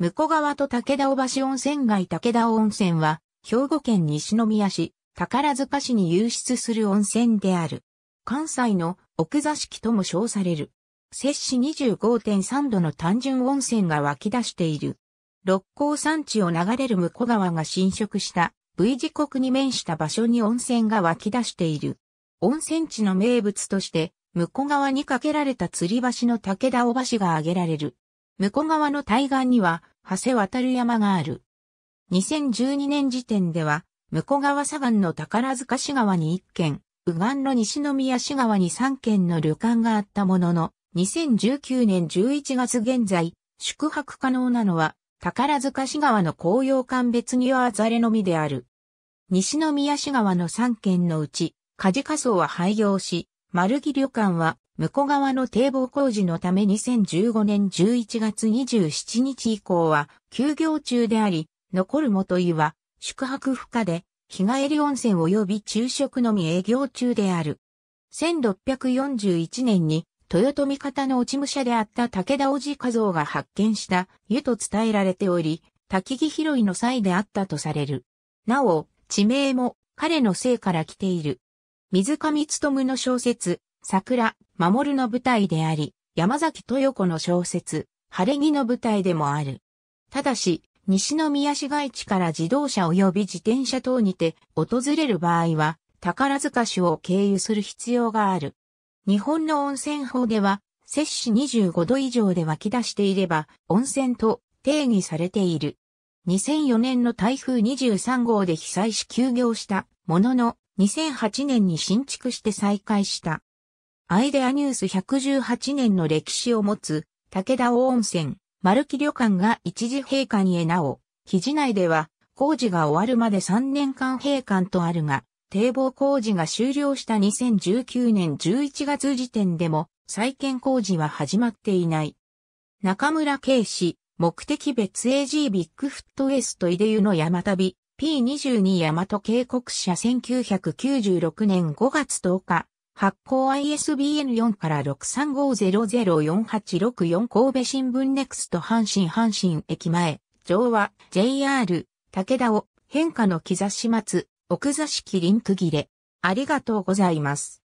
向川と武田尾橋温泉街武田尾温泉は、兵庫県西宮市、宝塚市に流出する温泉である。関西の奥座敷とも称される。摂氏25.3度の単純温泉が湧き出している。六甲山地を流れる向川が浸食した V 字国に面した場所に温泉が湧き出している。温泉地の名物として、向川に架けられた吊り橋の武田尾橋が挙げられる。向こう側の対岸には、長谷渡る山がある。2012年時点では、向こう側左岸の宝塚市側に1軒、右岸の西宮市側に3軒の旅館があったものの、2019年11月現在、宿泊可能なのは、宝塚市側の紅葉館別にはざれのみである。西宮市側の3軒のうち、カジカ荘は廃業し、丸木旅館は向こう側の堤防工事のため2015年11月27日以降は休業中であり、残る元湯は宿泊不可で日帰り温泉及び昼食のみ営業中である。1641年に豊臣方の落武者であった武田氏和夫が発見した湯と伝えられており、滝木拾いの際であったとされる。なお、地名も彼の姓から来ている。水上勤の小説、桜、守の舞台であり、山崎豊子の小説、晴れ着の舞台でもある。ただし、西宮市街地から自動車及び自転車等にて訪れる場合は、宝塚市を経由する必要がある。日本の温泉法では、摂氏25度以上で湧き出していれば、温泉と定義されている。2004年の台風23号で被災し休業したものの、2008年に新築して再開した。アイデアニュース118年の歴史を持つ、武田温泉、丸木旅館が一時閉館へなお、肘内では、工事が終わるまで3年間閉館とあるが、堤防工事が終了した2019年11月時点でも、再建工事は始まっていない。中村啓氏、目的別 AG ビッグフットウエストイデユの山旅、P22 大和渓谷社1996年5月10日、発行 ISBN4 から6 3 5 0 0 4 8 6 4神戸新聞ネクスト阪神阪神駅前、上和 JR、武田を変化の兆し待つ、奥座敷リンク切れ。ありがとうございます。